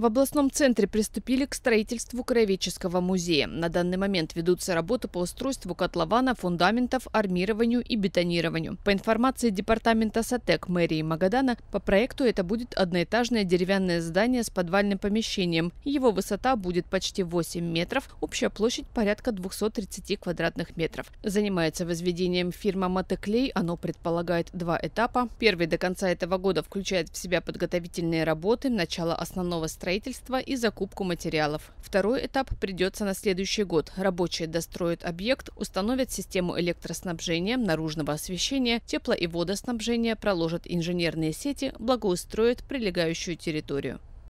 В областном центре приступили к строительству краеведческого музея. На данный момент ведутся работы по устройству котлована, фундаментов, армированию и бетонированию. По информации департамента САТЭК мэрии Магадана, по проекту это будет одноэтажное деревянное здание с подвальным помещением. Его высота будет почти 8 метров, общая площадь порядка 230 квадратных метров. Занимается возведением фирма Матеклей. Оно предполагает два этапа. Первый до конца этого года включает в себя подготовительные работы, начало основного строительства строительство и закупку материалов. Второй этап придется на следующий год. Рабочие достроят объект, установят систему электроснабжения, наружного освещения, тепло- и водоснабжения, проложат инженерные сети, благоустроят прилегающую территорию.